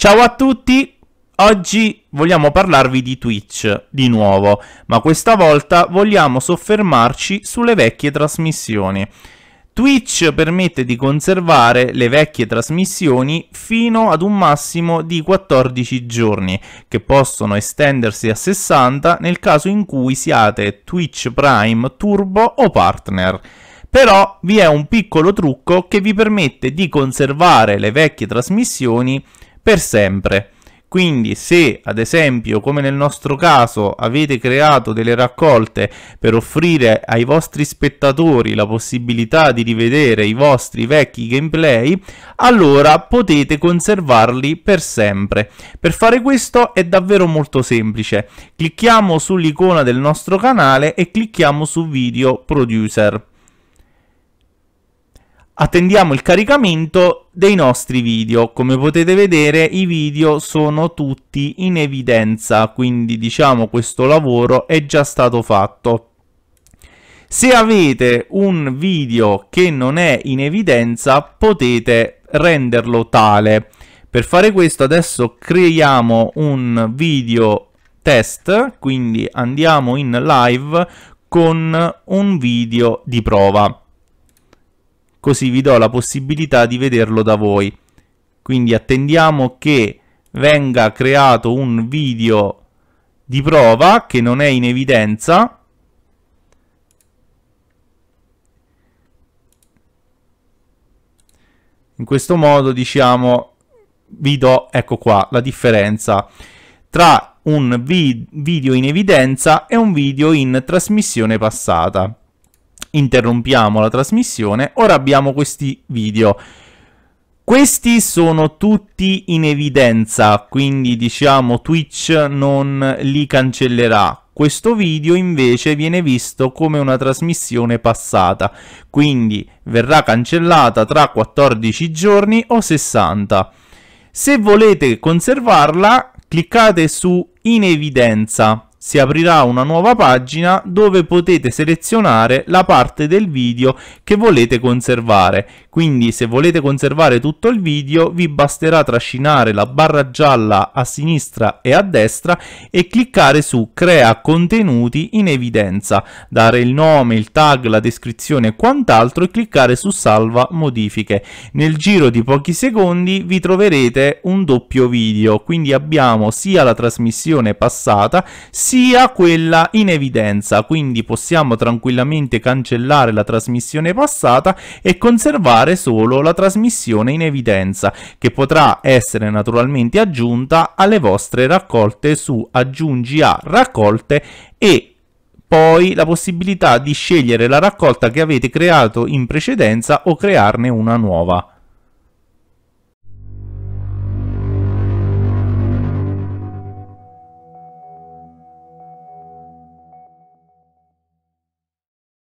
Ciao a tutti, oggi vogliamo parlarvi di Twitch di nuovo, ma questa volta vogliamo soffermarci sulle vecchie trasmissioni. Twitch permette di conservare le vecchie trasmissioni fino ad un massimo di 14 giorni, che possono estendersi a 60 nel caso in cui siate Twitch Prime, Turbo o Partner. Però vi è un piccolo trucco che vi permette di conservare le vecchie trasmissioni per sempre. Quindi se ad esempio come nel nostro caso avete creato delle raccolte per offrire ai vostri spettatori la possibilità di rivedere i vostri vecchi gameplay, allora potete conservarli per sempre. Per fare questo è davvero molto semplice. Clicchiamo sull'icona del nostro canale e clicchiamo su Video Producer attendiamo il caricamento dei nostri video come potete vedere i video sono tutti in evidenza quindi diciamo questo lavoro è già stato fatto se avete un video che non è in evidenza potete renderlo tale per fare questo adesso creiamo un video test quindi andiamo in live con un video di prova così vi do la possibilità di vederlo da voi. Quindi attendiamo che venga creato un video di prova che non è in evidenza. In questo modo diciamo vi do, ecco qua, la differenza tra un vi video in evidenza e un video in trasmissione passata interrompiamo la trasmissione, ora abbiamo questi video. Questi sono tutti in evidenza, quindi diciamo Twitch non li cancellerà. Questo video invece viene visto come una trasmissione passata, quindi verrà cancellata tra 14 giorni o 60. Se volete conservarla, cliccate su in evidenza si aprirà una nuova pagina dove potete selezionare la parte del video che volete conservare. Quindi se volete conservare tutto il video vi basterà trascinare la barra gialla a sinistra e a destra e cliccare su crea contenuti in evidenza, dare il nome, il tag, la descrizione e quant'altro e cliccare su salva modifiche. Nel giro di pochi secondi vi troverete un doppio video, quindi abbiamo sia la trasmissione passata sia sia quella in evidenza, quindi possiamo tranquillamente cancellare la trasmissione passata e conservare solo la trasmissione in evidenza, che potrà essere naturalmente aggiunta alle vostre raccolte su aggiungi a raccolte e poi la possibilità di scegliere la raccolta che avete creato in precedenza o crearne una nuova.